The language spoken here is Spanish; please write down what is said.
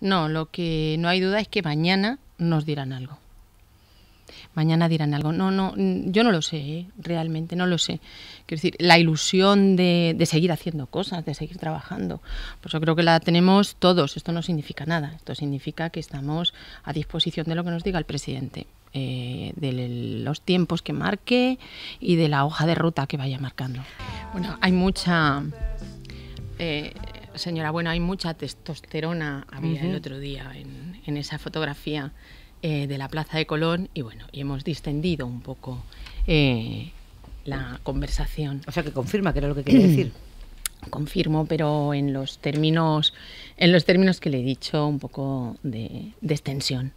No, lo que no hay duda es que mañana nos dirán algo. Mañana dirán algo. No, no, mm, yo no lo sé, ¿eh? realmente no lo sé. Quiero decir, la ilusión de, seguir haciendo cosas, de seguir trabajando, pues yo creo que la tenemos todos. Esto no significa nada. Esto significa que estamos a disposición de lo que nos diga el presidente, eh, de los tiempos que marque y de la hoja de ruta que vaya marcando. Bueno, hay mucha eh, señora, bueno, hay mucha testosterona, había el otro día en, esa fotografía eh, de la Plaza de Colón y bueno, y hemos distendido un poco eh, la conversación. O sea que confirma que era lo que quería decir. Confirmo, pero en los términos, en los términos que le he dicho, un poco de extensión.